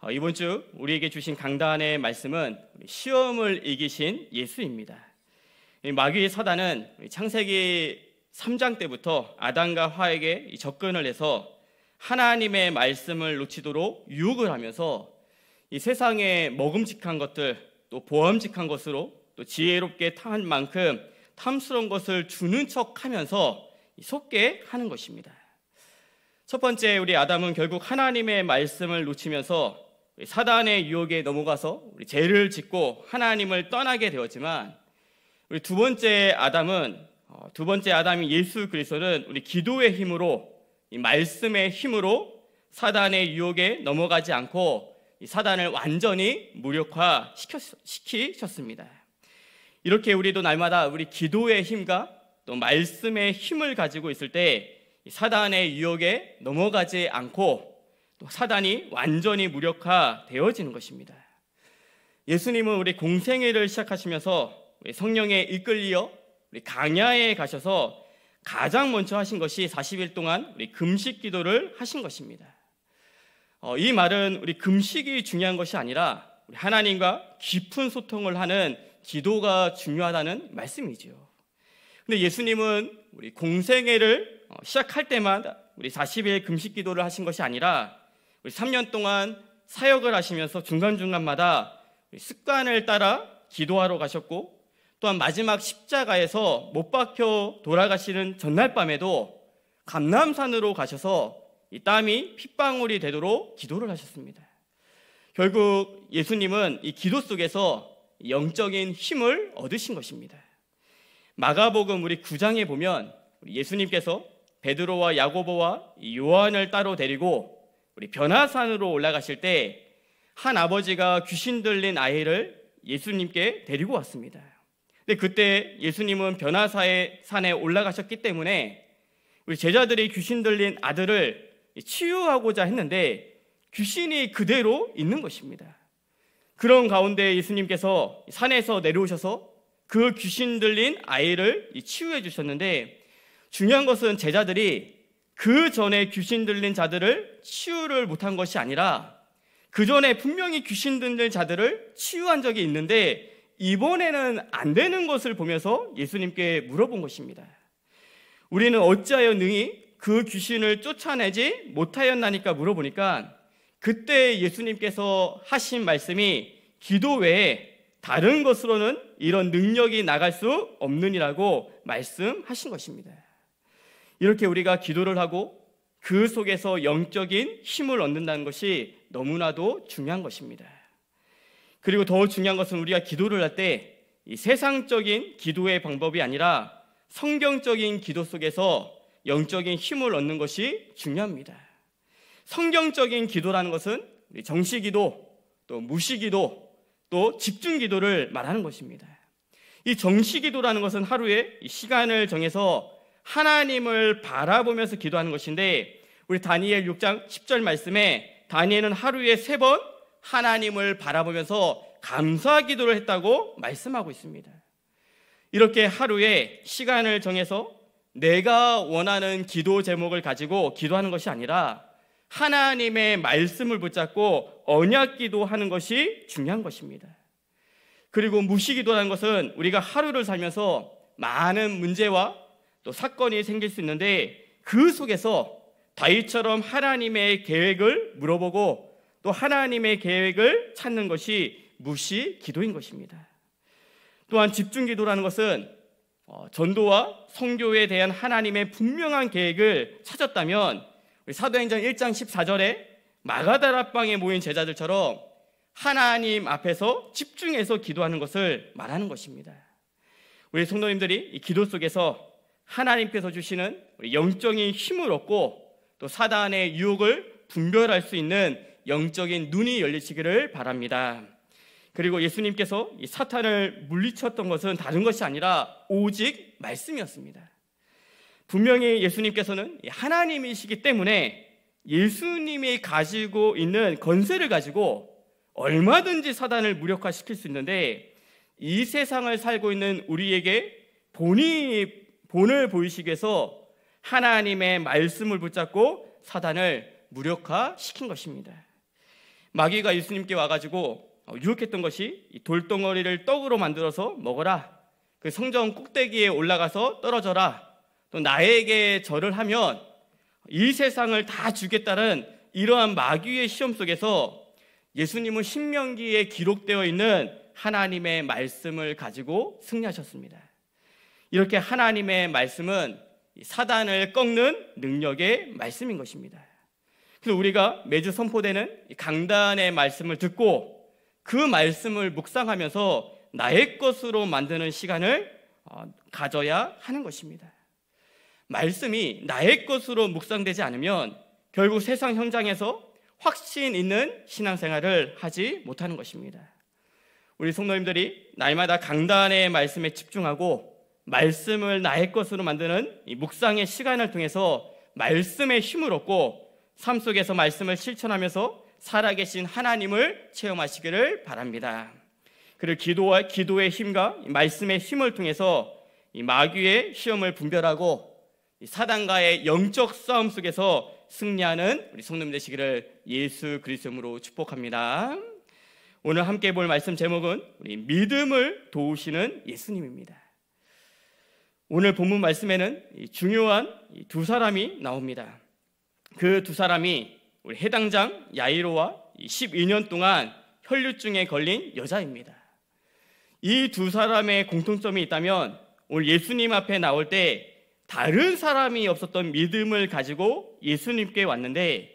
어, 이번 주 우리에게 주신 강단의 말씀은 시험을 이기신 예수입니다. 마귀의 사단은 창세기 3장 때부터 아담과 화에게 접근을 해서 하나님의 말씀을 놓치도록 유혹을 하면서 이 세상의 먹음직한 것들 또 보험직한 것으로 또 지혜롭게 타한 만큼 탐스러운 것을 주는 척 하면서 속게 하는 것입니다. 첫 번째 우리 아담은 결국 하나님의 말씀을 놓치면서 사단의 유혹에 넘어가서 우리 죄를 짓고 하나님을 떠나게 되었지만 우리 두 번째 아담은 어, 두 번째 아담이 예수 그리스도는 우리 기도의 힘으로 말씀의 힘으로 사단의 유혹에 넘어가지 않고 사단을 완전히 무력화 시키셨습니다. 이렇게 우리도 날마다 우리 기도의 힘과 또 말씀의 힘을 가지고 있을 때 사단의 유혹에 넘어가지 않고 또 사단이 완전히 무력화되어지는 것입니다. 예수님은 우리 공생애를 시작하시면서 성령에 이끌리어 우리 강야에 가셔서 가장 먼저 하신 것이 40일 동안 우리 금식 기도를 하신 것입니다. 어, 이 말은 우리 금식이 중요한 것이 아니라 우리 하나님과 깊은 소통을 하는 기도가 중요하다는 말씀이지요. 근데 예수님은 우리 공생애를 어, 시작할 때마 우리 40일 금식 기도를 하신 것이 아니라 3년 동안 사역을 하시면서 중간중간마다 습관을 따라 기도하러 가셨고 또한 마지막 십자가에서 못 박혀 돌아가시는 전날 밤에도 감남산으로 가셔서 이 땀이 핏방울이 되도록 기도를 하셨습니다. 결국 예수님은 이 기도 속에서 영적인 힘을 얻으신 것입니다. 마가복음 우리 9장에 보면 예수님께서 베드로와 야고보와 요한을 따로 데리고 우리 변화산으로 올라가실 때 한 아버지가 귀신 들린 아이를 예수님께 데리고 왔습니다. 근데 그때 예수님은 변화사의 산에 올라가셨기 때문에 우리 제자들이 귀신 들린 아들을 치유하고자 했는데 귀신이 그대로 있는 것입니다. 그런 가운데 예수님께서 산에서 내려오셔서 그 귀신 들린 아이를 치유해 주셨는데 중요한 것은 제자들이 그 전에 귀신 들린 자들을 치유를 못한 것이 아니라 그 전에 분명히 귀신 들린 자들을 치유한 적이 있는데 이번에는 안 되는 것을 보면서 예수님께 물어본 것입니다. 우리는 어찌하여 능히 그 귀신을 쫓아내지 못하였나니까 물어보니까 그때 예수님께서 하신 말씀이 기도 외에 다른 것으로는 이런 능력이 나갈 수 없느니라고 말씀하신 것입니다. 이렇게 우리가 기도를 하고 그 속에서 영적인 힘을 얻는다는 것이 너무나도 중요한 것입니다. 그리고 더 중요한 것은 우리가 기도를 할때 세상적인 기도의 방법이 아니라 성경적인 기도 속에서 영적인 힘을 얻는 것이 중요합니다. 성경적인 기도라는 것은 정시 기도, 또 무시 기도, 또 집중 기도를 말하는 것입니다. 이 정시 기도라는 것은 하루에 시간을 정해서 하나님을 바라보면서 기도하는 것인데 우리 다니엘 6장 10절 말씀에 다니엘은 하루에 세 번 하나님을 바라보면서 감사 기도를 했다고 말씀하고 있습니다. 이렇게 하루에 시간을 정해서 내가 원하는 기도 제목을 가지고 기도하는 것이 아니라 하나님의 말씀을 붙잡고 언약 기도하는 것이 중요한 것입니다. 그리고 무시 기도라는 것은 우리가 하루를 살면서 많은 문제와 또 사건이 생길 수 있는데 그 속에서 다윗처럼 하나님의 계획을 물어보고 또 하나님의 계획을 찾는 것이 무시 기도인 것입니다. 또한 집중 기도라는 것은 어, 전도와 성교에 대한 하나님의 분명한 계획을 찾았다면 사도행전 1장 14절에 마가다라방에 모인 제자들처럼 하나님 앞에서 집중해서 기도하는 것을 말하는 것입니다. 우리 성도님들이 이 기도 속에서 하나님께서 주시는 영적인 힘을 얻고 또 사단의 유혹을 분별할 수 있는 영적인 눈이 열리시기를 바랍니다. 그리고 예수님께서 이 사탄을 물리쳤던 것은 다른 것이 아니라 오직 말씀이었습니다. 분명히 예수님께서는 하나님이시기 때문에 예수님이 가지고 있는 건세를 가지고 얼마든지 사단을 무력화시킬 수 있는데 이 세상을 살고 있는 우리에게 본인이 본을 보이시기 위해서 하나님의 말씀을 붙잡고 사단을 무력화시킨 것입니다. 마귀가 예수님께 와가지고 유혹했던 것이 돌덩어리를 떡으로 만들어서 먹어라. 그 성전 꼭대기에 올라가서 떨어져라. 또 나에게 절을 하면 이 세상을 다 주겠다는 이러한 마귀의 시험 속에서 예수님은 신명기에 기록되어 있는 하나님의 말씀을 가지고 승리하셨습니다. 이렇게 하나님의 말씀은 사단을 꺾는 능력의 말씀인 것입니다. 그래서 우리가 매주 선포되는 강단의 말씀을 듣고 그 말씀을 묵상하면서 나의 것으로 만드는 시간을 어, 가져야 하는 것입니다. 말씀이 나의 것으로 묵상되지 않으면 결국 세상 현장에서 확신 있는 신앙생활을 하지 못하는 것입니다. 우리 성도님들이 날마다 강단의 말씀에 집중하고 말씀을 나의 것으로 만드는 이 묵상의 시간을 통해서 말씀의 힘을 얻고 삶 속에서 말씀을 실천하면서 살아계신 하나님을 체험하시기를 바랍니다. 그리고 기도와 기도의 힘과 말씀의 힘을 통해서 마귀의 시험을 분별하고 사단과의 영적 싸움 속에서 승리하는 우리 성님 되시기를 예수 그리스도로 축복합니다. 오늘 함께 볼 말씀 제목은 우리 믿음을 도우시는 예수님입니다. 오늘 본문 말씀에는 중요한 두 사람이 나옵니다. 그 두 사람이 우리 해당장 야이로와 12년 동안 혈류증에 걸린 여자입니다. 이 두 사람의 공통점이 있다면 오늘 예수님 앞에 나올 때 다른 사람이 없었던 믿음을 가지고 예수님께 왔는데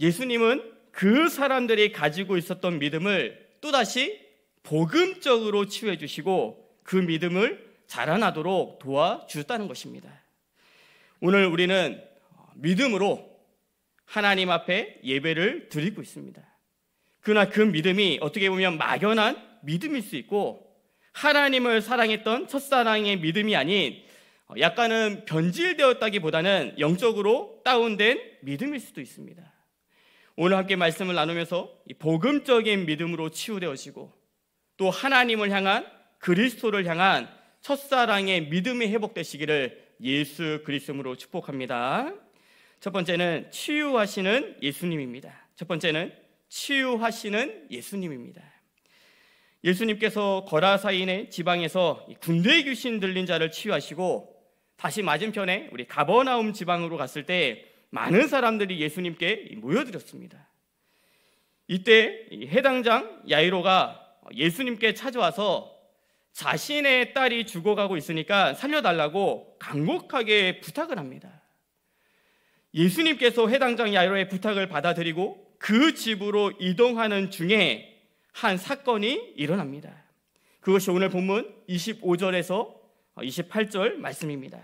예수님은 그 사람들이 가지고 있었던 믿음을 또다시 복음적으로 치유해 주시고 그 믿음을 자라나도록 도와주셨다는 것입니다. 오늘 우리는 믿음으로 하나님 앞에 예배를 드리고 있습니다. 그러나 그 믿음이 어떻게 보면 막연한 믿음일 수 있고 하나님을 사랑했던 첫사랑의 믿음이 아닌 약간은 변질되었다기보다는 영적으로 다운된 믿음일 수도 있습니다. 오늘 함께 말씀을 나누면서 복음적인 믿음으로 치유되어지고 또 하나님을 향한 그리스도를 향한 첫사랑의 믿음이 회복되시기를 예수 그리스도로 축복합니다. 첫 번째는 치유하시는 예수님입니다. 첫 번째는 치유하시는 예수님입니다. 예수님께서 거라사인의 지방에서 군대 귀신 들린 자를 치유하시고 다시 맞은편에 우리 가버나움 지방으로 갔을 때 많은 사람들이 예수님께 모여들었습니다. 이때 해당장 야이로가 예수님께 찾아와서 자신의 딸이 죽어가고 있으니까 살려달라고 강곡하게 부탁을 합니다. 예수님께서 해당장 야이로의 부탁을 받아들이고 그 집으로 이동하는 중에 한 사건이 일어납니다. 그것이 오늘 본문 25절에서 28절 말씀입니다.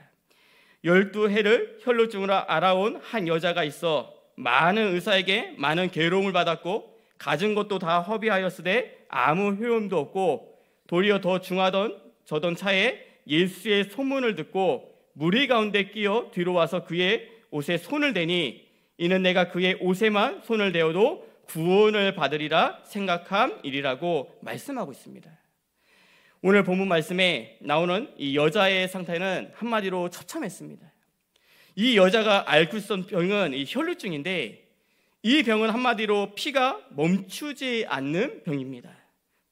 열두 해를 혈루증으로 알아온 한 여자가 있어 많은 의사에게 많은 괴로움을 받았고 가진 것도 다 허비하였으되 아무 효험도 없고 도리어 더 중하던 저던 차에 예수의 소문을 듣고 무리 가운데 끼어 뒤로 와서 그의 옷에 손을 대니 이는 내가 그의 옷에만 손을 대어도 구원을 받으리라 생각함이라고 말씀하고 있습니다. 오늘 본문 말씀에 나오는 이 여자의 상태는 한마디로 처참했습니다. 이 여자가 알쿠슨 병은 이 혈루증인데 이 병은 한마디로 피가 멈추지 않는 병입니다.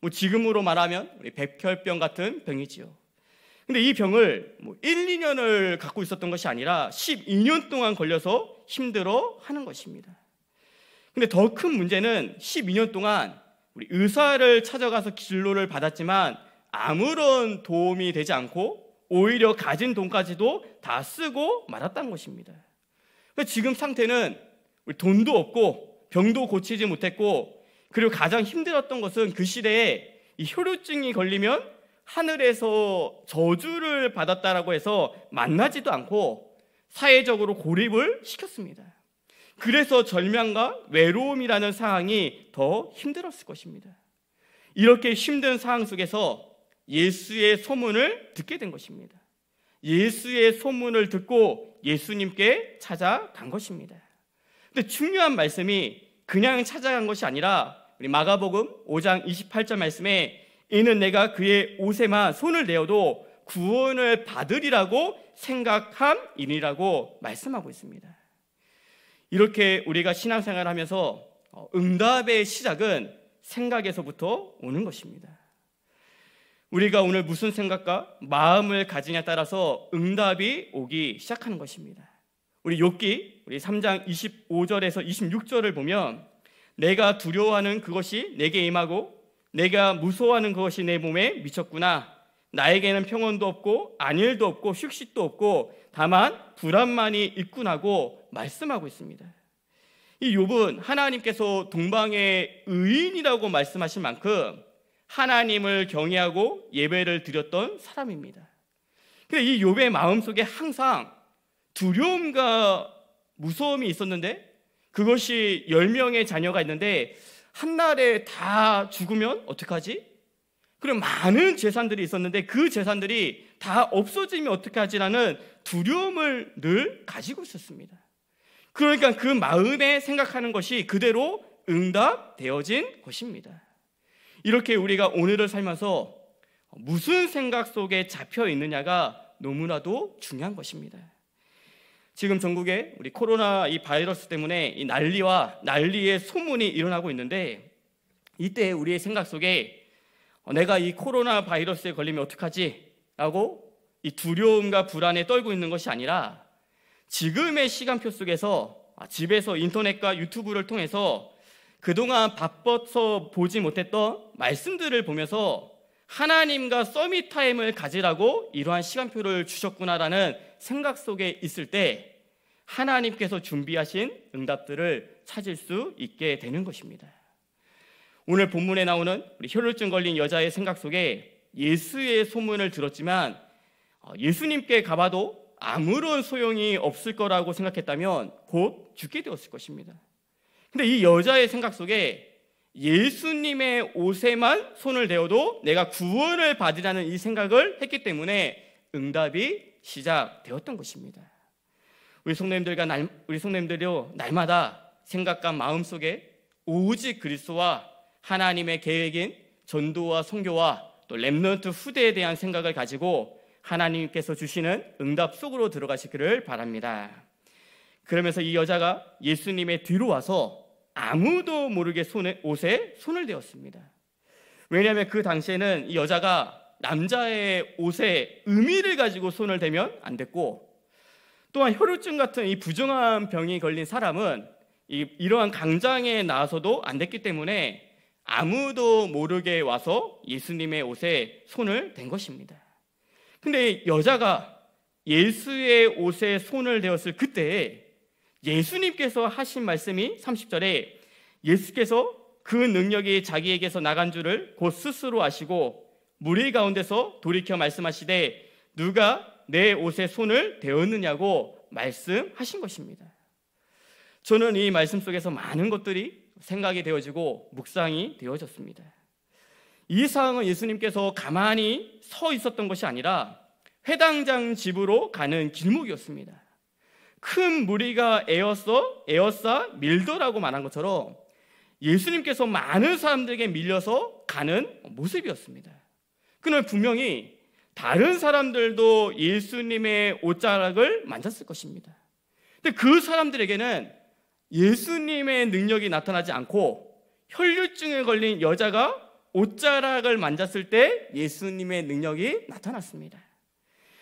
뭐 지금으로 말하면 우리 백혈병 같은 병이지요. 근데 이 병을 뭐 1, 2년을 갖고 있었던 것이 아니라 12년 동안 걸려서 힘들어 하는 것입니다. 근데 더 큰 문제는 12년 동안 우리 의사를 찾아가서 진료를 받았지만 아무런 도움이 되지 않고 오히려 가진 돈까지도 다 쓰고 말았다는 것입니다. 지금 상태는 돈도 없고 병도 고치지 못했고 그리고 가장 힘들었던 것은 그 시대에 이 효료증이 걸리면 하늘에서 저주를 받았다라고 해서 만나지도 않고 사회적으로 고립을 시켰습니다. 그래서 절망과 외로움이라는 상황이 더 힘들었을 것입니다. 이렇게 힘든 상황 속에서 예수의 소문을 듣게 된 것입니다. 예수의 소문을 듣고 예수님께 찾아간 것입니다. 근데 중요한 말씀이 그냥 찾아간 것이 아니라 우리 마가복음 5장 28절 말씀에 이는 내가 그의 옷에만 손을 내어도 구원을 받으리라고 생각함이라고 말씀하고 있습니다. 이렇게 우리가 신앙생활 을 하면서 어, 응답의 시작은 생각에서부터 오는 것입니다. 우리가 오늘 무슨 생각과 마음을 가지냐에 따라서 응답이 오기 시작하는 것입니다. 우리 욕기 우리 3장 25절에서 26절을 보면 내가 두려워하는 그것이 내게 임하고 내가 무서워하는 그것이 내 몸에 미쳤구나. 나에게는 평온도 없고 안일도 없고 휴식도 없고 다만 불안만이 일꾼하고 말씀하고 있습니다. 이 욥은 하나님께서 동방의 의인이라고 말씀하신 만큼 하나님을 경외하고 예배를 드렸던 사람입니다. 근데 이 욥의 마음속에 항상 두려움과 무서움이 있었는데 그것이 10명의 자녀가 있는데 한날에 다 죽으면 어떡하지? 그럼 많은 재산들이 있었는데 그 재산들이 다 없어지면 어떡하지라는 두려움을 늘 가지고 있었습니다. 그러니까 그 마음에 생각하는 것이 그대로 응답되어진 것입니다. 이렇게 우리가 오늘을 살면서 무슨 생각 속에 잡혀 있느냐가 너무나도 중요한 것입니다. 지금 전국에 우리 코로나 이 바이러스 때문에 이 난리와 난리의 소문이 일어나고 있는데 이때 우리의 생각 속에 어, 내가 이 코로나 바이러스에 걸리면 어떡하지? 라고 이 두려움과 불안에 떨고 있는 것이 아니라 지금의 시간표 속에서 아, 집에서 인터넷과 유튜브를 통해서 그동안 바빠서 보지 못했던 말씀들을 보면서 하나님과 서밋 타임을 가지라고 이러한 시간표를 주셨구나라는 생각 속에 있을 때 하나님께서 준비하신 응답들을 찾을 수 있게 되는 것입니다. 오늘 본문에 나오는 우리 혈루증 걸린 여자의 생각 속에 예수의 소문을 들었지만 어, 예수님께 가봐도 아무런 소용이 없을 거라고 생각했다면 곧 죽게 되었을 것입니다. 근데 이 여자의 생각 속에 예수님의 옷에만 손을 대어도 내가 구원을 받으라는 이 생각을 했기 때문에 응답이 시작되었던 것입니다. 우리 성도님들과 날, 우리 성도님들도 날마다 생각과 마음 속에 오직 그리스도와 하나님의 계획인 전도와 선교와 또 렘넌트 후대에 대한 생각을 가지고 하나님께서 주시는 응답 속으로 들어가시기를 바랍니다. 그러면서 이 여자가 예수님의 뒤로 와서 아무도 모르게 손에, 옷에 손을 대었습니다. 왜냐하면 그 당시에는 이 여자가 남자의 옷에 의미를 가지고 손을 대면 안 됐고 또한 혈우증 같은 이 부정한 병이 걸린 사람은 이, 이러한 강장에 나와서도 안 됐기 때문에 아무도 모르게 와서 예수님의 옷에 손을 댄 것입니다. 근데 여자가 예수의 옷에 손을 대었을 그때 예수님께서 하신 말씀이 30절에 예수께서 그 능력이 자기에게서 나간 줄을 곧 스스로 아시고 무리 가운데서 돌이켜 말씀하시되 누가 내 옷에 손을 대었느냐고 말씀하신 것입니다. 저는 이 말씀 속에서 많은 것들이 생각이 되어지고 묵상이 되어졌습니다. 이 상황은 예수님께서 가만히 서 있었던 것이 아니라 회당장 집으로 가는 길목이었습니다. 큰 무리가 에어서 에어싸 밀더라고 말한 것처럼 예수님께서 많은 사람들에게 밀려서 가는 모습이었습니다. 그는 분명히 다른 사람들도 예수님의 옷자락을 만졌을 것입니다. 근데 그 사람들에게는 예수님의 능력이 나타나지 않고 혈류증에 걸린 여자가 옷자락을 만졌을 때 예수님의 능력이 나타났습니다.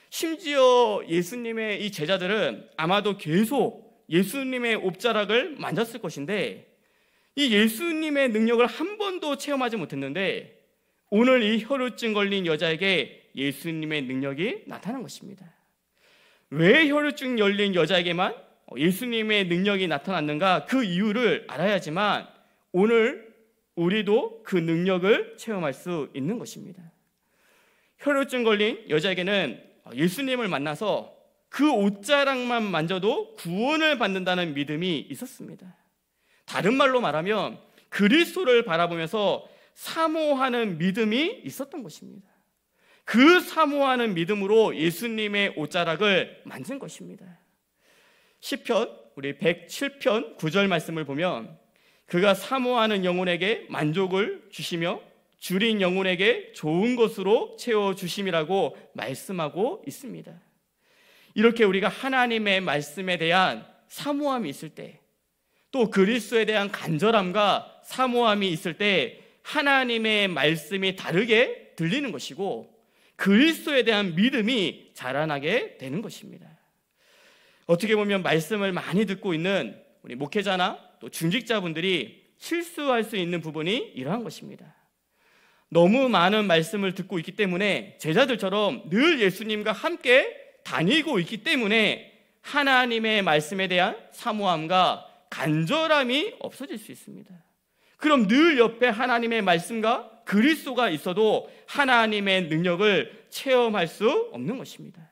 심지어 예수님의 이 제자들은 아마도 계속 예수님의 옷자락을 만졌을 것인데 이 예수님의 능력을 한 번도 체험하지 못했는데 오늘 이혈우증 걸린 여자에게 예수님의 능력이 나타난 것입니다. 왜 혈루증 열린 여자에게만 어, 예수님의 능력이 나타났는가 그 이유를 알아야지만 오늘 우리도 그 능력을 체험할 수 있는 것입니다. 혈루증 걸린 여자에게는 어, 예수님을 만나서 그 옷자락만 만져도 구원을 받는다는 믿음이 있었습니다. 다른 말로 말하면 그리스도를 바라보면서 사모하는 믿음이 있었던 것입니다. 그 사모하는 믿음으로 예수님의 옷자락을 만든 것입니다. 시편 우리 107편 9절 말씀을 보면 그가 사모하는 영혼에게 만족을 주시며 줄인 영혼에게 좋은 것으로 채워 주심이라고 말씀하고 있습니다. 이렇게 우리가 하나님의 말씀에 대한 사모함이 있을 때, 또그리스에 대한 간절함과 사모함이 있을 때 하나님의 말씀이 다르게 들리는 것이고 그리스도에 대한 믿음이 자라나게 되는 것입니다. 어떻게 보면 말씀을 많이 듣고 있는 우리 목회자나 또 중직자분들이 실수할 수 있는 부분이 이러한 것입니다. 너무 많은 말씀을 듣고 있기 때문에 제자들처럼 늘 예수님과 함께 다니고 있기 때문에 하나님의 말씀에 대한 사모함과 간절함이 없어질 수 있습니다. 그럼 늘 옆에 하나님의 말씀과 그리스도가 있어도 하나님의 능력을 체험할 수 없는 것입니다.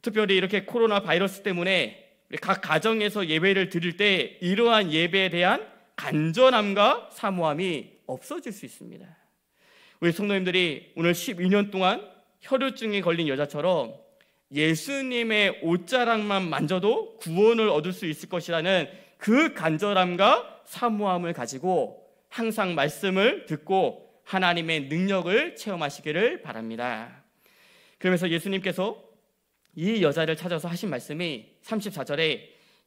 특별히 이렇게 코로나 바이러스 때문에 각 가정에서 예배를 드릴 때 이러한 예배에 대한 간절함과 사모함이 없어질 수 있습니다. 우리 성도님들이 오늘 12년 동안 혈유증에 걸린 여자처럼 예수님의 옷자락만 만져도 구원을 얻을 수 있을 것이라는 그 간절함과 사모함을 가지고 항상 말씀을 듣고 하나님의 능력을 체험하시기를 바랍니다. 그러면서 예수님께서 이 여자를 찾아서 하신 말씀이 34절에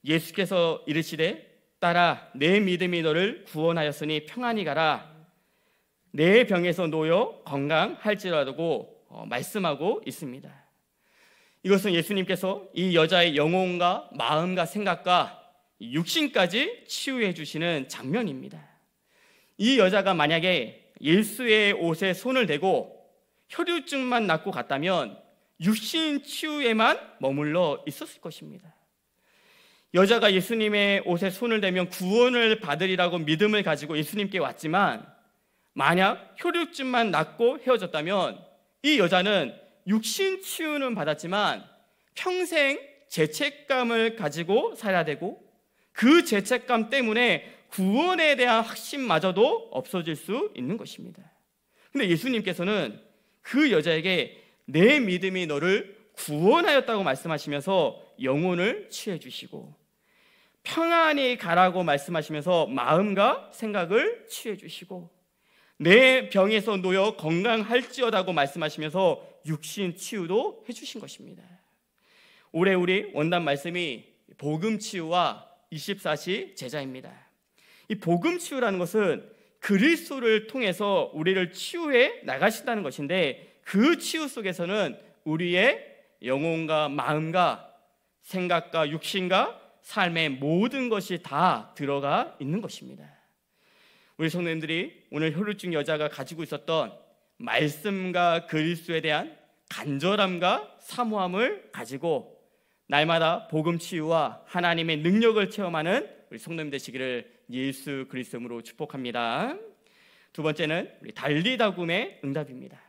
예수께서 이르시되 따라 내 믿음이 너를 구원하였으니 평안히 가라 내 병에서 놓여 건강할지라고 어, 말씀하고 있습니다. 이것은 예수님께서 이 여자의 영혼과 마음과 생각과 육신까지 치유해 주시는 장면입니다. 이 여자가 만약에 예수의 옷에 손을 대고 혈유증만 낫고 갔다면 육신 치유에만 머물러 있었을 것입니다. 여자가 예수님의 옷에 손을 대면 구원을 받으리라고 믿음을 가지고 예수님께 왔지만 만약 혈육증만 낫고 헤어졌다면 이 여자는 육신 치유는 받았지만 평생 죄책감을 가지고 살아야 되고 그 죄책감 때문에 구원에 대한 확신마저도 없어질 수 있는 것입니다. 근데 예수님께서는 그 여자에게 내 믿음이 너를 구원하였다고 말씀하시면서 영혼을 취해 주시고 평안히 가라고 말씀하시면서 마음과 생각을 취해 주시고 내 병에서 놓여 건강할지어다고 말씀하시면서 육신 치유도 해 주신 것입니다. 올해 우리 원단 말씀이 복음 치유와 24시 제자입니다. 이 복음 치유라는 것은 그리스도를 통해서 우리를 치유해 나가신다는 것인데 그 치유 속에서는 우리의 영혼과 마음과 생각과 육신과 삶의 모든 것이 다 들어가 있는 것입니다. 우리 성도님들이 오늘 혈루증 여자가 가지고 있었던 말씀과 그리스도에 대한 간절함과 사모함을 가지고 날마다 복음 치유와 하나님의 능력을 체험하는 우리 성도님 되시기를 예수 그리스도로 축복합니다. 두 번째는 우리 달리다굼의 응답입니다.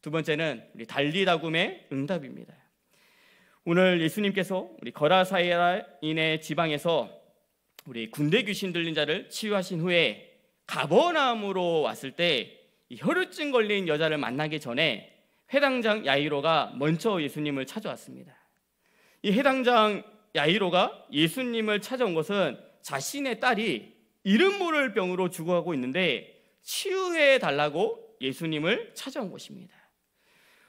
두 번째는 우리 달리다굼의 응답입니다. 오늘 예수님께서 우리 거라사인의 지방에서 우리 군대 귀신 들린 자를 치유하신 후에 가버나움으로 왔을 때 혈우증 걸린 여자를 만나기 전에 회당장 야이로가 먼저 예수님을 찾아왔습니다. 이 해당장 야이로가 예수님을 찾아온 것은 자신의 딸이 이름 모를 병으로 죽어가고 있는데 치유해 달라고 예수님을 찾아온 것입니다.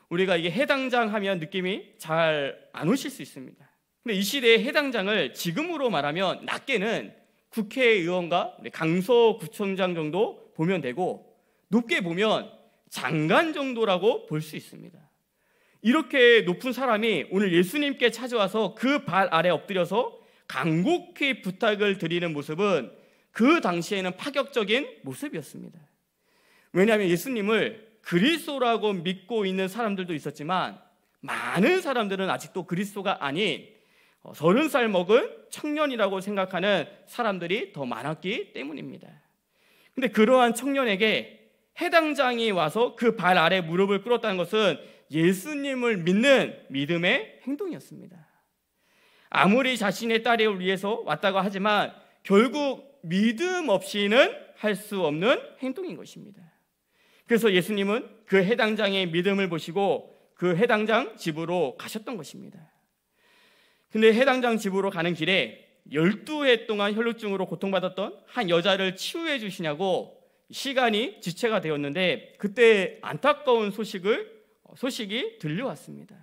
우리가 이게 해당장 하면 느낌이 잘 안 오실 수 있습니다. 근데 이 시대의 해당장을 지금으로 말하면 낮게는 국회의원과 강서구청장 정도 보면 되고 높게 보면 장관 정도라고 볼 수 있습니다. 이렇게 높은 사람이 오늘 예수님께 찾아와서 그 발 아래 엎드려서 간곡히 부탁을 드리는 모습은 그 당시에는 파격적인 모습이었습니다. 왜냐하면 예수님을 그리스도라고 믿고 있는 사람들도 있었지만 많은 사람들은 아직도 그리스도가 아닌 어, 서른 살 먹은 청년이라고 생각하는 사람들이 더 많았기 때문입니다. 근데 그러한 청년에게 해당장이 와서 그 발 아래 무릎을 꿇었다는 것은 예수님을 믿는 믿음의 행동이었습니다. 아무리 자신의 딸을 위해서 왔다고 하지만 결국 믿음 없이는 할 수 없는 행동인 것입니다. 그래서 예수님은 그 해당장의 믿음을 보시고 그 해당장 집으로 가셨던 것입니다. 근데 해당장 집으로 가는 길에 12회 동안 혈루증으로 고통받았던 한 여자를 치유해 주시냐고 시간이 지체가 되었는데 그때 안타까운 소식을 소식이 들려왔습니다.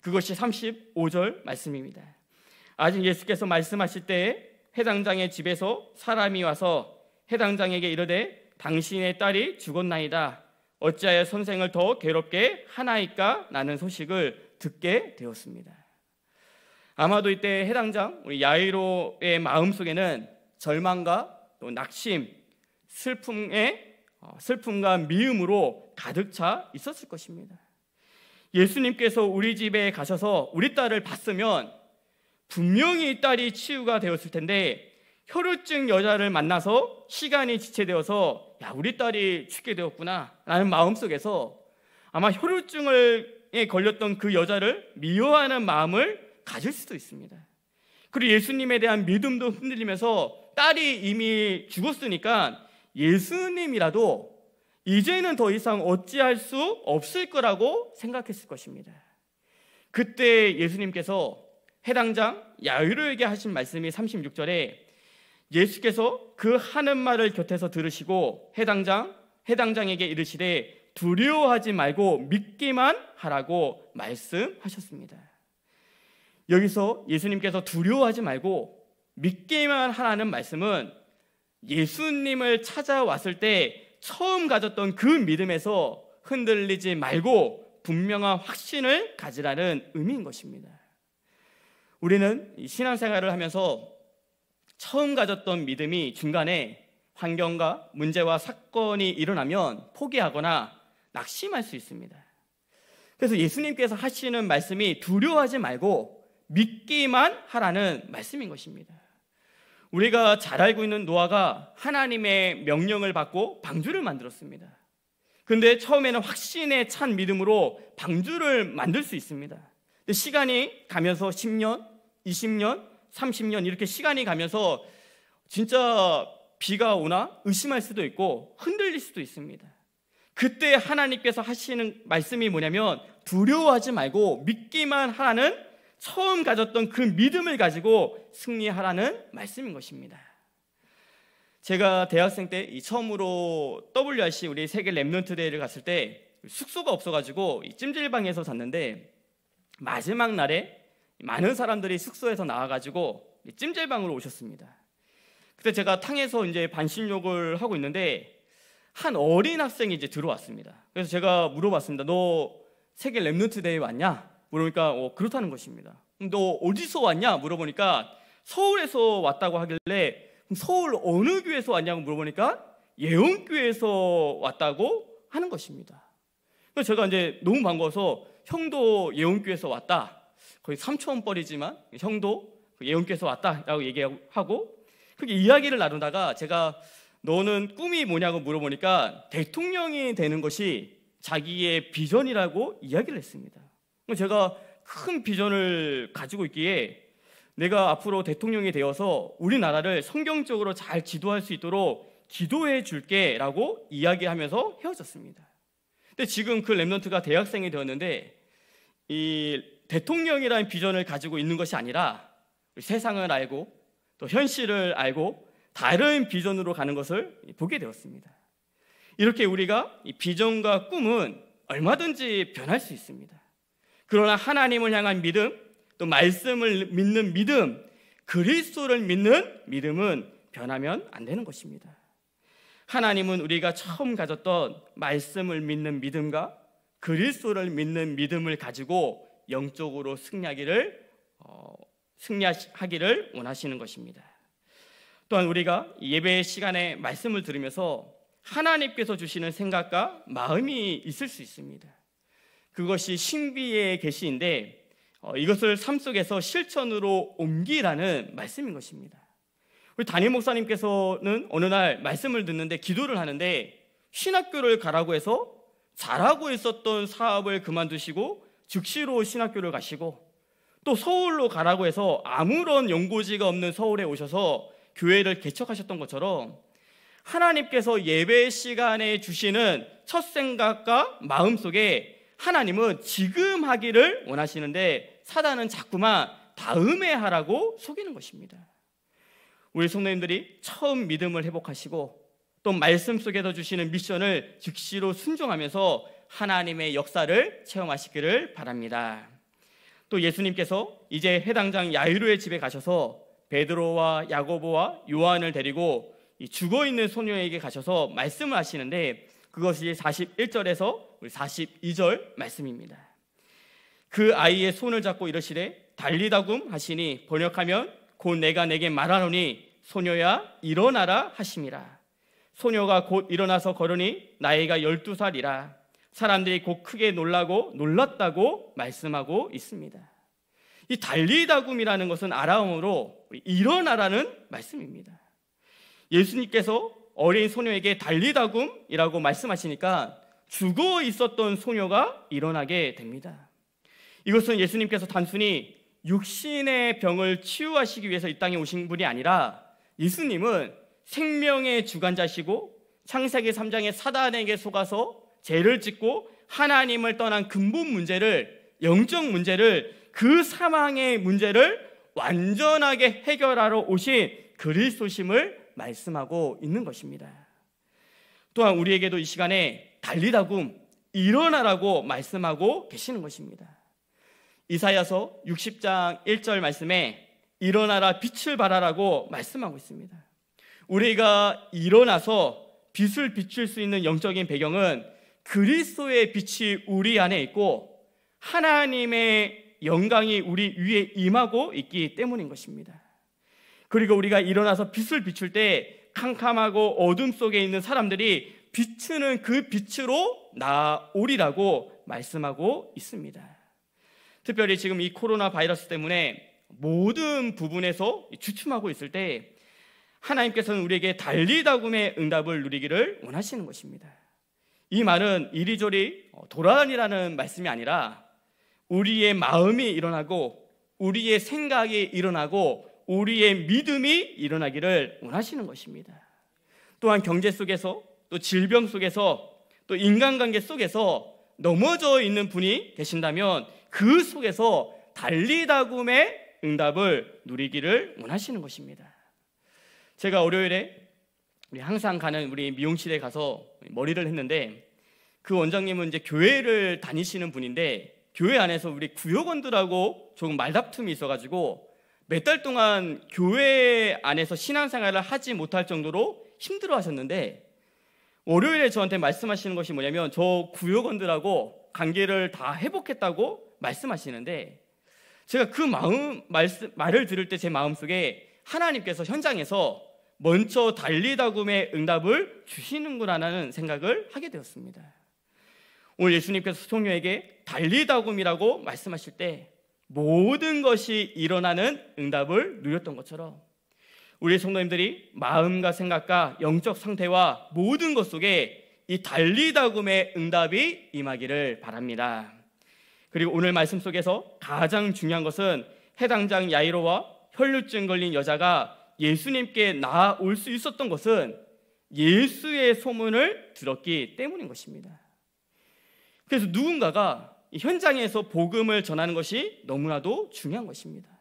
그것이 35절 말씀입니다. 아직 예수께서 말씀하실 때에 해당장의 집에서 사람이 와서 해당장에게 이르되 당신의 딸이 죽었나이다. 어찌하여 선생을 더 괴롭게 하나이까 나는 소식을 듣게 되었습니다. 아마도 이때 해당장 우리 야이로의 마음 속에는 절망과 또 낙심, 슬픔의 어, 슬픔과 미움으로 가득 차 있었을 것입니다. 예수님께서 우리 집에 가셔서 우리 딸을 봤으면 분명히 딸이 치유가 되었을 텐데 혈우증 여자를 만나서 시간이 지체되어서 야 우리 딸이 죽게 되었구나 라는 마음속에서 아마 혈우증에 걸렸던 그 여자를 미워하는 마음을 가질 수도 있습니다. 그리고 예수님에 대한 믿음도 흔들리면서 딸이 이미 죽었으니까 예수님이라도 이제는 더 이상 어찌할 수 없을 거라고 생각했을 것입니다. 그때 예수님께서 해당장 야유로에게 하신 말씀이 36절에 예수께서 그 하는 말을 곁에서 들으시고 해당장 해당장에게 이르시되 두려워하지 말고 믿기만 하라고 말씀하셨습니다. 여기서 예수님께서 두려워하지 말고 믿기만 하라는 말씀은 예수님을 찾아왔을 때 처음 가졌던 그 믿음에서 흔들리지 말고 분명한 확신을 가지라는 의미인 것입니다. 우리는 신앙생활을 하면서 처음 가졌던 믿음이 중간에 환경과 문제와 사건이 일어나면 포기하거나 낙심할 수 있습니다. 그래서 예수님께서 하시는 말씀이 두려워하지 말고 믿기만 하라는 말씀인 것입니다. 우리가 잘 알고 있는 노아가 하나님의 명령을 받고 방주를 만들었습니다. 근데 처음에는 확신에 찬 믿음으로 방주를 만들 수 있습니다. 근데 시간이 가면서 10년, 20년, 30년 이렇게 시간이 가면서 진짜 비가 오나 의심할 수도 있고 흔들릴 수도 있습니다. 그때 하나님께서 하시는 말씀이 뭐냐면 두려워하지 말고 믿기만 하라는 처음 가졌던 그 믿음을 가지고 승리하라는 말씀인 것입니다. 제가 대학생 때 처음으로 WRC 우리 세계 랩런트 대회를 갔을 때 숙소가 없어가지고 찜질방에서 잤는데 마지막 날에 많은 사람들이 숙소에서 나와가지고 찜질방으로 오셨습니다. 그때 제가 탕에서 이제 반신욕을 하고 있는데 한 어린 학생이 이제 들어왔습니다. 그래서 제가 물어봤습니다. 너 세계 랩런트 대회 왔냐? 물어보니까 어, 그렇다는 것입니다. 너 어디서 왔냐 물어보니까 서울에서 왔다고 하길래 서울 어느 교회에서 왔냐고 물어보니까 예원교회에서 왔다고 하는 것입니다. 그래서 제가 이제 너무 반가워서 형도 예원교회에서 왔다. 거의 삼촌뻘이지만 형도 예원교회에서 왔다라고 얘기하고 그렇게 이야기를 나누다가 제가 너는 꿈이 뭐냐고 물어보니까 대통령이 되는 것이 자기의 비전이라고 이야기를 했습니다. 제가 큰 비전을 가지고 있기에 내가 앞으로 대통령이 되어서 우리나라를 성경적으로 잘 지도할 수 있도록 기도해 줄게 라고 이야기하면서 헤어졌습니다. 근데 지금 그 랩런트가 대학생이 되었는데 이 대통령이라는 비전을 가지고 있는 것이 아니라 세상을 알고 또 현실을 알고 다른 비전으로 가는 것을 보게 되었습니다. 이렇게 우리가 비전과 꿈은 얼마든지 변할 수 있습니다. 그러나 하나님을 향한 믿음, 또 말씀을 믿는 믿음, 그리스도를 믿는 믿음은 변하면 안 되는 것입니다. 하나님은 우리가 처음 가졌던 말씀을 믿는 믿음과 그리스도를 믿는 믿음을 가지고 영적으로 승리하기를 어, 승리하기를 원하시는 것입니다. 또한 우리가 예배 시간에 말씀을 들으면서 하나님께서 주시는 생각과 마음이 있을 수 있습니다. 그것이 신비의 계시인데 어, 이것을 삶 속에서 실천으로 옮기라는 말씀인 것입니다. 우리 담임 목사님께서는 어느 날 말씀을 듣는데 기도를 하는데 신학교를 가라고 해서 잘하고 있었던 사업을 그만두시고 즉시로 신학교를 가시고 또 서울로 가라고 해서 아무런 연고지가 없는 서울에 오셔서 교회를 개척하셨던 것처럼 하나님께서 예배 시간에 주시는 첫 생각과 마음 속에 하나님은 지금 하기를 원하시는데 사단은 자꾸만 다음에 하라고 속이는 것입니다. 우리 성도님들이 처음 믿음을 회복하시고 또 말씀 속에서 주시는 미션을 즉시로 순종하면서 하나님의 역사를 체험하시기를 바랍니다. 또 예수님께서 이제 해당장 야이로의 집에 가셔서 베드로와 야고보와 요한을 데리고 죽어 있는 소녀에게 가셔서 말씀을 하시는데 그것이 41절에서 우리 42절 말씀입니다. 그 아이의 손을 잡고 이러시되 달리다굼 하시니 번역하면 곧 내가 내게 말하노니 소녀야 일어나라 하심이라. 소녀가 곧 일어나서 걸으니 나이가 12살이라. 사람들이 곧 크게 놀라고 놀랐다고 말씀하고 있습니다. 이 달리다굼이라는 것은 아람어로 일어나라는 말씀입니다. 예수님께서 어린 소녀에게 달리다굼이라고 말씀하시니까 죽어 있었던 소녀가 일어나게 됩니다. 이것은 예수님께서 단순히 육신의 병을 치유하시기 위해서 이 땅에 오신 분이 아니라 예수님은 생명의 주관자시고 창세기 3장의 사단에게 속아서 죄를 짓고 하나님을 떠난 근본 문제를 영적 문제를 그 사망의 문제를 완전하게 해결하러 오신 그리스도심을 말씀하고 있는 것입니다. 또한 우리에게도 이 시간에 달리다고 일어나라고 말씀하고 계시는 것입니다. 이사야서 60장 1절 말씀에 일어나라 빛을 발하라고 말씀하고 있습니다. 우리가 일어나서 빛을 비출 수 있는 영적인 배경은 그리스도의 빛이 우리 안에 있고 하나님의 영광이 우리 위에 임하고 있기 때문인 것입니다. 그리고 우리가 일어나서 빛을 비출 때 캄캄하고 어둠 속에 있는 사람들이 비추는 그 빛으로 나오리라고 말씀하고 있습니다. 특별히 지금 이 코로나 바이러스 때문에 모든 부분에서 주춤하고 있을 때 하나님께서는 우리에게 달리다굼의 응답을 누리기를 원하시는 것입니다. 이 말은 이리저리 돌아다니라는 말씀이 아니라 우리의 마음이 일어나고 우리의 생각이 일어나고 우리의 믿음이 일어나기를 원하시는 것입니다. 또한 경제 속에서 또 질병 속에서 또 인간관계 속에서 넘어져 있는 분이 계신다면 그 속에서 달리다굼의 응답을 누리기를 원하시는 것입니다. 제가 월요일에 우리 항상 가는 우리 미용실에 가서 머리를 했는데 그 원장님은 이제 교회를 다니시는 분인데 교회 안에서 우리 구역원들하고 조금 말다툼이 있어가지고 몇 달 동안 교회 안에서 신앙생활을 하지 못할 정도로 힘들어 하셨는데 월요일에 저한테 말씀하시는 것이 뭐냐면 저 구역원들하고 관계를 다 회복했다고 말씀하시는데 제가 그 마음 말씀, 말을 들을 때 제 마음속에 하나님께서 현장에서 먼저 달리다굼의 응답을 주시는구나라는 생각을 하게 되었습니다. 오늘 예수님께서 소녀에게 통 달리다굼이라고 말씀하실 때 모든 것이 일어나는 응답을 누렸던 것처럼 우리 성도님들이 마음과 생각과 영적 상태와 모든 것 속에 이 달리다굼의 응답이 임하기를 바랍니다. 그리고 오늘 말씀 속에서 가장 중요한 것은 해당장 야이로와 혈류증 걸린 여자가 예수님께 나아올 수 있었던 것은 예수의 소문을 들었기 때문인 것입니다. 그래서 누군가가 현장에서 복음을 전하는 것이 너무나도 중요한 것입니다.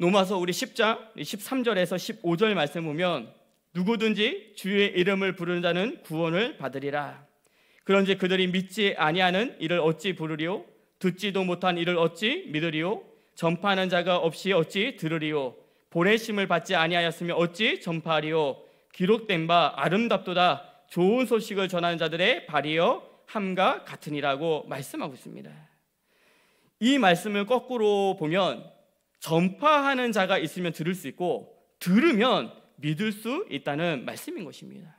로마서 우리 10장 13절에서 15절 말씀 보면 누구든지 주의 이름을 부르는 자는 구원을 받으리라. 그런지 그들이 믿지 아니하는 이를 어찌 부르리오? 듣지도 못한 이를 어찌 믿으리오? 전파하는 자가 없이 어찌 들으리오? 보내심을 받지 아니하였으며 어찌 전파하리오? 기록된 바 아름답도다. 좋은 소식을 전하는 자들의 발이여 함과 같으니라고 말씀하고 있습니다. 이 말씀을 거꾸로 보면 전파하는 자가 있으면 들을 수 있고 들으면 믿을 수 있다는 말씀인 것입니다.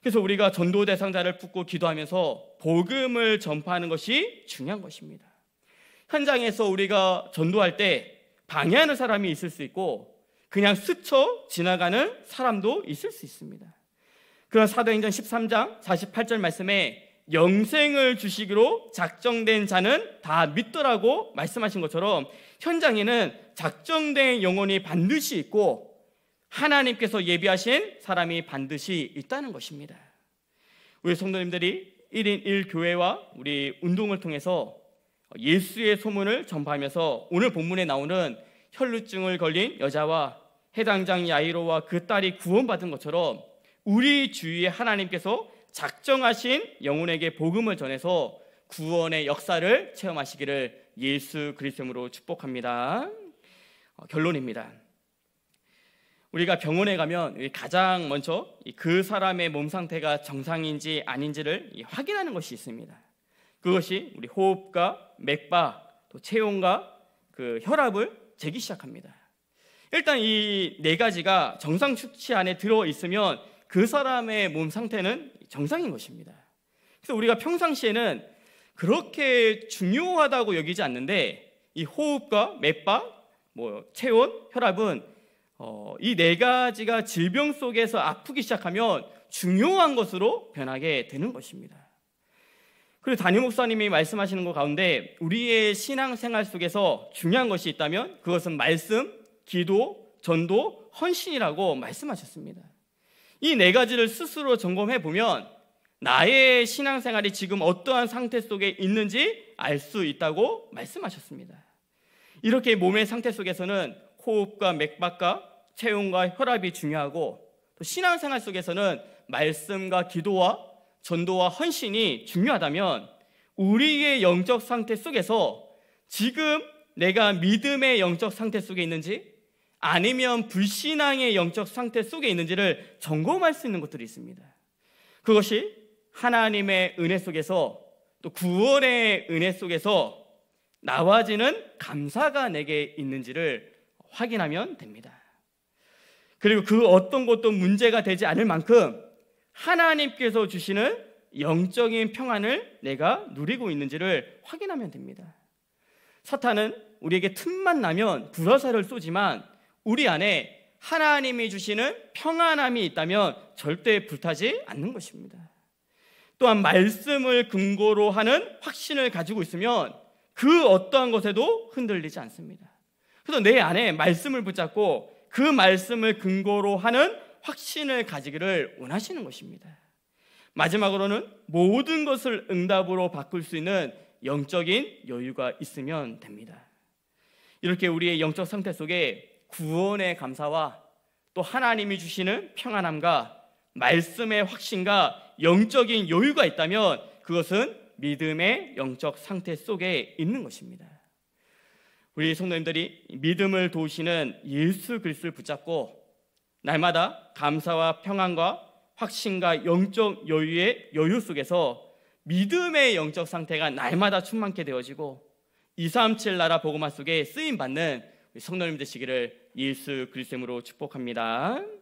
그래서 우리가 전도 대상자를 붙고 기도하면서 복음을 전파하는 것이 중요한 것입니다. 현장에서 우리가 전도할 때 방해하는 사람이 있을 수 있고 그냥 스쳐 지나가는 사람도 있을 수 있습니다. 그런 사도행전 13장 48절 말씀에 영생을 주시기로 작정된 자는 다 믿더라고 말씀하신 것처럼 현장에는 작정된 영혼이 반드시 있고 하나님께서 예비하신 사람이 반드시 있다는 것입니다. 우리 성도님들이 1인 1교회와 우리 운동을 통해서 예수의 소문을 전파하면서 오늘 본문에 나오는 혈루증을 걸린 여자와 해당장 야이로와 그 딸이 구원받은 것처럼 우리 주위에 하나님께서 작정하신 영혼에게 복음을 전해서 구원의 역사를 체험하시기를 예수 그리스도로 축복합니다. 어, 결론입니다. 우리가 병원에 가면 가장 먼저 그 사람의 몸 상태가 정상인지 아닌지를 확인하는 것이 있습니다. 그것이 우리 호흡과 맥박, 또 체온과 그 혈압을 재기 시작합니다. 일단 이 네 가지가 정상 수치 안에 들어 있으면 그 사람의 몸 상태는 정상인 것입니다. 그래서 우리가 평상시에는 그렇게 중요하다고 여기지 않는데 이 호흡과 맥박, 뭐 체온, 혈압은 어, 이네 가지가 질병 속에서 아프기 시작하면 중요한 것으로 변하게 되는 것입니다. 그리고 단임 목사님이 말씀하시는 것 가운데 우리의 신앙생활 속에서 중요한 것이 있다면 그것은 말씀, 기도, 전도, 헌신이라고 말씀하셨습니다. 이 네 가지를 스스로 점검해 보면 나의 신앙생활이 지금 어떠한 상태 속에 있는지 알 수 있다고 말씀하셨습니다. 이렇게 몸의 상태 속에서는 호흡과 맥박과 체온과 혈압이 중요하고 또 신앙생활 속에서는 말씀과 기도와 전도와 헌신이 중요하다면 우리의 영적 상태 속에서 지금 내가 믿음의 영적 상태 속에 있는지 아니면 불신앙의 영적 상태 속에 있는지를 점검할 수 있는 것들이 있습니다. 그것이 하나님의 은혜 속에서 또 구원의 은혜 속에서 나와지는 감사가 내게 있는지를 확인하면 됩니다. 그리고 그 어떤 것도 문제가 되지 않을 만큼 하나님께서 주시는 영적인 평안을 내가 누리고 있는지를 확인하면 됩니다. 사탄은 우리에게 틈만 나면 불화살을 쏘지만 우리 안에 하나님이 주시는 평안함이 있다면 절대 불타지 않는 것입니다. 또한 말씀을 근거로 하는 확신을 가지고 있으면 그 어떠한 것에도 흔들리지 않습니다. 그래서 내 안에 말씀을 붙잡고 그 말씀을 근거로 하는 확신을 가지기를 원하시는 것입니다. 마지막으로는 모든 것을 응답으로 바꿀 수 있는 영적인 여유가 있으면 됩니다. 이렇게 우리의 영적 상태 속에 구원의 감사와 또 하나님이 주시는 평안함과 말씀의 확신과 영적인 여유가 있다면 그것은 믿음의 영적 상태 속에 있는 것입니다. 우리 성도님들이 믿음을 도우시는 예수 그리스도를 붙잡고 날마다 감사와 평안과 확신과 영적 여유의 여유 속에서 믿음의 영적 상태가 날마다 충만케 되어지고 237 나라 복음화 속에 쓰임 받는 성도님 되시기를 예수 그리스도로 축복합니다.